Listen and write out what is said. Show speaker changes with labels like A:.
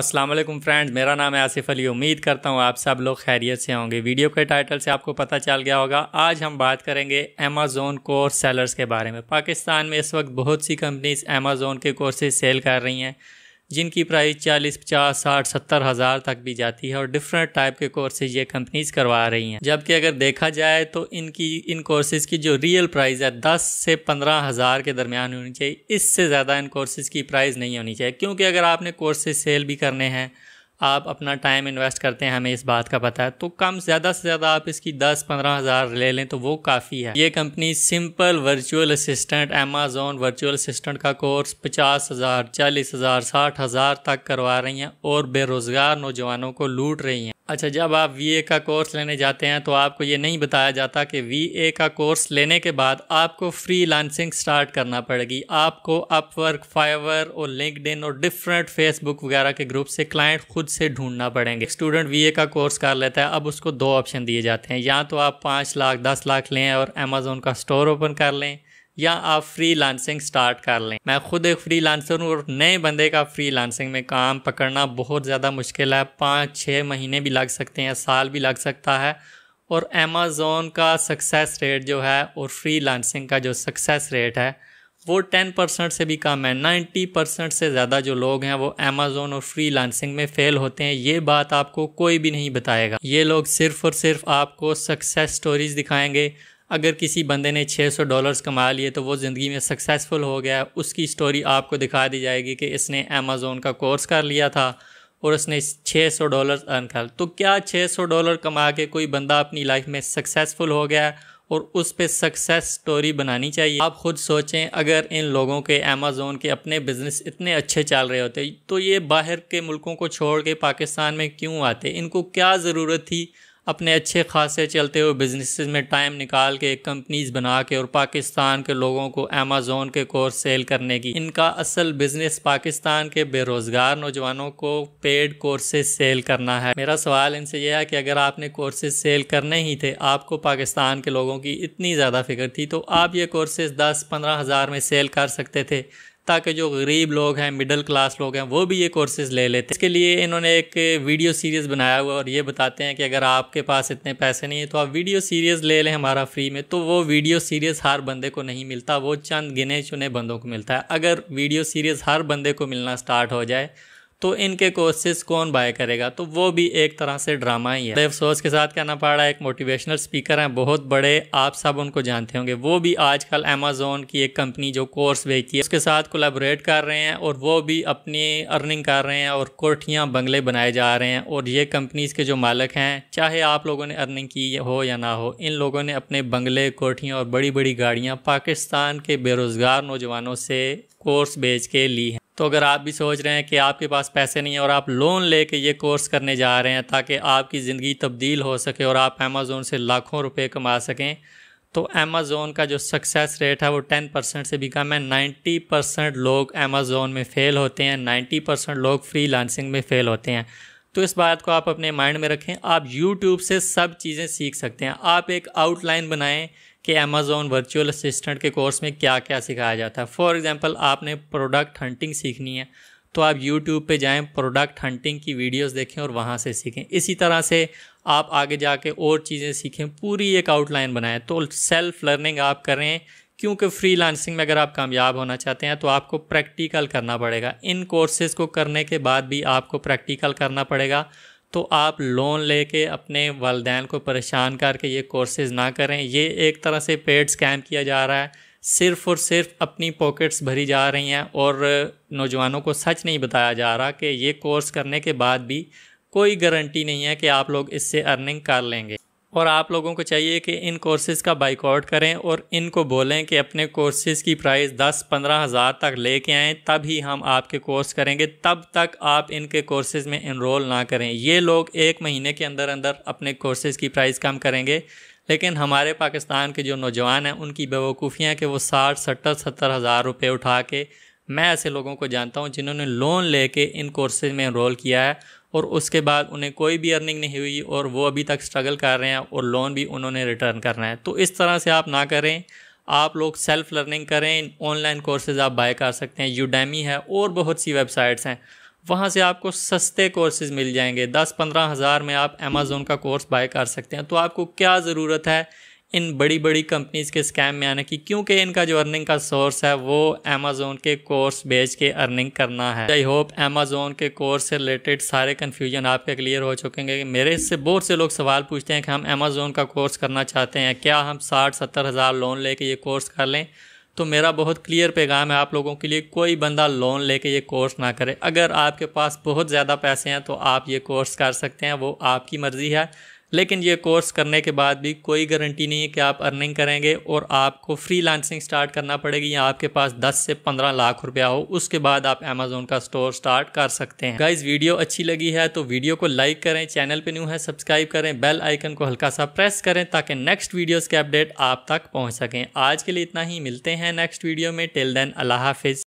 A: Aslam friends मेरा नाम है आसिफ अली उम्मीद करता हूँ आप सब लोग खैरियत से होंगे वीडियो के टाइटल से आपको पता चल गया होगा आज हम बात करेंगे अमेज़ोन कोर्स सेलर्स के बारे में पाकिस्तान में इस वक्त बहुत सी कंपनीज अमेज़ोन के कोर्सेज सेल कर रही हैं जिनकी प्राइस चालीस पचास साठ सत्तर हज़ार तक भी जाती है और डिफरेंट टाइप के कोर्सेज ये कंपनीज करवा रही हैं जबकि अगर देखा जाए तो इनकी इन कोर्सेज़ की जो रियल प्राइस है दस से पंद्रह हज़ार के दरमियान होनी चाहिए इससे ज़्यादा इन कोर्सेज़ की प्राइस नहीं होनी चाहिए क्योंकि अगर आपने कोर्सेज सेल भी करने हैं आप अपना टाइम इन्वेस्ट करते हैं हमें इस बात का पता है तो कम ज़्यादा से ज़्यादा आप इसकी दस पंद्रह हज़ार ले लें तो वो काफ़ी है ये company simple virtual assistant Amazon virtual assistant का कोर्स पचास हज़ार चालीस हज़ार साठ हज़ार तक करवा रही हैं और बेरोज़गार नौजवानों को लूट रही हैं अच्छा जब आप वी का कोर्स लेने जाते हैं तो आपको ये नहीं बताया जाता कि वी का कोर्स लेने के बाद आपको फ्री लांसिंग स्टार्ट करना पड़ेगी आपको अपवर्क फाइवर और लिंकड और डिफरेंट फेसबुक वगैरह के ग्रुप से क्लाइंट खुद से ढूंढना पड़ेंगे स्टूडेंट वी का कोर्स कर लेता है अब उसको दो ऑप्शन दिए जाते हैं या तो आप पाँच लाख दस लाख लें और अमेज़ोन का स्टोर ओपन कर लें या आप फ्री लांसिंग स्टार्ट कर लें मैं खुद एक फ्री लांसर हूँ और नए बंदे का फ्री लांसिंग में काम पकड़ना बहुत ज़्यादा मुश्किल है पाँच छः महीने भी लग सकते हैं साल भी लग सकता है और अमेज़ोन का सक्सेस रेट जो है और फ्री लांसिंग का जो सक्सेस रेट है वो टेन परसेंट से भी कम है नाइन्टी परसेंट से ज़्यादा जो लोग हैं वो अमेज़ोन और फ्री लांसिंग में फ़ेल होते हैं ये बात आपको कोई भी नहीं बताएगा ये लोग सिर्फ़ और सिर्फ आपको सक्सेस स्टोरीज़ दिखाएंगे अगर किसी बंदे ने 600 डॉलर्स कमा लिए तो वो ज़िंदगी में सक्सेसफुल हो गया उसकी स्टोरी आपको दिखा दी जाएगी कि इसने अमेज़ोन का कोर्स कर लिया था और उसने 600 डॉलर अर्न कर तो क्या 600 डॉलर कमा के कोई बंदा अपनी लाइफ में सक्सेसफुल हो गया और उस पर सक्सेस स्टोरी बनानी चाहिए आप खुद सोचें अगर इन लोगों के अमेज़ोन के अपने बिज़नेस इतने अच्छे चल रहे होते तो ये बाहर के मुल्कों को छोड़ के पाकिस्तान में क्यों आते इनको क्या ज़रूरत थी अपने अच्छे खासे चलते हुए बिजनेस में टाइम निकाल के कंपनीज बना के और पाकिस्तान के लोगों को अमेजोन के कोर्स सेल करने की इनका असल बिजनेस पाकिस्तान के बेरोजगार नौजवानों को पेड कोर्सेज सेल करना है मेरा सवाल इनसे यह है कि अगर आपने कोर्सेज सेल करने ही थे आपको पाकिस्तान के लोगों की इतनी ज़्यादा फिक्र थी तो आप ये कोर्सेज दस पंद्रह हज़ार में सेल कर सकते थे ताकि जो गरीब लोग हैं मिडिल क्लास लोग हैं वो भी ये कोर्सेज ले लेते हैं इसके लिए इन्होंने एक वीडियो सीरीज़ बनाया हुआ और ये बताते हैं कि अगर आपके पास इतने पैसे नहीं है तो आप वीडियो सीरीज़ ले लें हमारा फ्री में तो वो वीडियो सीरीज़ हर बंदे को नहीं मिलता वो चंद गिने चुने बंदों को मिलता है अगर वीडियो सीरीज़ हर बंदे को मिलना स्टार्ट हो जाए तो इनके कोर्सेज कौन बाय करेगा तो वो भी एक तरह से ड्रामा ही है देव अफसोस के साथ कहना पड़ रहा है एक मोटिवेशनल स्पीकर हैं बहुत बड़े आप सब उनको जानते होंगे वो भी आजकल अमेजोन की एक कंपनी जो कोर्स बेचती है उसके साथ कोलेबोरेट कर रहे हैं और वो भी अपनी अर्निंग कर रहे हैं और कोठियाँ बंगले बनाए जा रहे हैं और ये कंपनीज़ के जो मालक हैं चाहे आप लोगों ने अर्निंग की हो या ना हो इन लोगों ने अपने बंगले कोठियाँ और बड़ी बड़ी गाड़ियाँ पाकिस्तान के बेरोज़गार नौजवानों से कोर्स बेच के ली है तो अगर आप भी सोच रहे हैं कि आपके पास पैसे नहीं हैं और आप लोन ले कर ये कोर्स करने जा रहे हैं ताकि आपकी ज़िंदगी तब्दील हो सके और आप अमेज़ोन से लाखों रुपए कमा सकें तो अमेज़ोन का जो सक्सेस रेट है वो टेन परसेंट से भी कम है नाइन्टी परसेंट लोग अमेज़ोन में फ़ेल होते हैं नाइन्टी परसेंट लोग फ्री लांसिंग में फ़ेल होते हैं तो इस बात को आप अपने माइंड में रखें आप यूट्यूब से सब चीज़ें सीख सकते हैं आप एक आउटलाइन बनाएँ कि अमेज़ोन वर्चुअल असिस्टेंट के कोर्स में क्या क्या सिखाया जाता है फॉर एग्ज़ाम्पल आपने प्रोडक्ट हंटिंग सीखनी है तो आप यूट्यूब पे जाएं प्रोडक्ट हंटिंग की वीडियोस देखें और वहाँ से सीखें इसी तरह से आप आगे जाके और चीज़ें सीखें पूरी एक आउटलाइन बनाएं तो सेल्फ़ लर्निंग आप करें क्योंकि फ्री लांसिंग में अगर आप कामयाब होना चाहते हैं तो आपको प्रैक्टिकल करना पड़ेगा इन कोर्सेज़ को करने के बाद भी आपको प्रैक्टिकल करना पड़ेगा तो आप लोन लेके अपने वालदेन को परेशान करके ये कोर्सेज़ ना करें ये एक तरह से पेड स्कैम किया जा रहा है सिर्फ़ और सिर्फ अपनी पॉकेट्स भरी जा रही हैं और नौजवानों को सच नहीं बताया जा रहा कि ये कोर्स करने के बाद भी कोई गारंटी नहीं है कि आप लोग इससे अर्निंग कर लेंगे और आप लोगों को चाहिए कि इन कोर्सेज़ का बाइकआउट करें और इनको बोलें कि अपने कोर्सेज़ की प्राइस दस पंद्रह हज़ार तक लेके आएँ तब ही हम आपके कोर्स करेंगे तब तक आप इनके कोर्सेज़ में इनरोल ना करें ये लोग एक महीने के अंदर अंदर अपने कोर्सेज़ की प्राइस कम करेंगे लेकिन हमारे पाकिस्तान के जो नौजवान हैं उनकी बेवकूफ़ियाँ कि वो साठ सत्तर सत्तर हज़ार रुपये उठा के मैं ऐसे लोगों को जानता हूँ जिन्होंने लोन लेके इन कोर्सेज में इनरोल किया है और उसके बाद उन्हें कोई भी अर्निंग नहीं हुई और वो अभी तक स्ट्रगल कर रहे हैं और लोन भी उन्होंने रिटर्न करना है तो इस तरह से आप ना करें आप लोग सेल्फ लर्निंग करें ऑनलाइन कोर्सेज आप बाय कर सकते हैं यूडेमी है और बहुत सी वेबसाइट्स हैं वहाँ से आपको सस्ते कोर्सेज मिल जाएंगे दस पंद्रह हज़ार में आप अमेज़ोन का कोर्स बाय कर सकते हैं तो आपको क्या ज़रूरत है इन बड़ी बड़ी कंपनीज़ के स्कैम में आने की क्योंकि इनका जो अर्निंग का सोर्स है वो अमेजोन के कोर्स बेच के अर्निंग करना है आई होप अमेजोन के कोर्स से रिलेटेड सारे कन्फ्यूजन आपके क्लियर हो चुके हैं मेरे इससे बहुत से लोग सवाल पूछते हैं कि हम अमेजोन का कोर्स करना चाहते हैं क्या हम साठ सत्तर हज़ार लोन ले ये कोर्स कर लें तो मेरा बहुत क्लियर पैगाम है आप लोगों के लिए कोई बंदा लोन लेके ये कोर्स ना करे अगर आपके पास बहुत ज़्यादा पैसे हैं तो आप ये कोर्स कर सकते हैं वो आपकी मर्ज़ी है लेकिन ये कोर्स करने के बाद भी कोई गारंटी नहीं है कि आप अर्निंग करेंगे और आपको लांसिंग स्टार्ट करना पड़ेगी या आपके पास 10 से 15 लाख रुपया हो उसके बाद आप अमेजोन का स्टोर स्टार्ट कर सकते हैं गाइज वीडियो अच्छी लगी है तो वीडियो को लाइक करें चैनल पे न्यू है सब्सक्राइब करें बेल आइकन को हल्का सा प्रेस करें ताकि नेक्स्ट वीडियोज़ के अपडेट आप तक पहुँच सकें आज के लिए इतना ही मिलते हैं नेक्स्ट वीडियो में टिल देन अल्लाह हाफिज़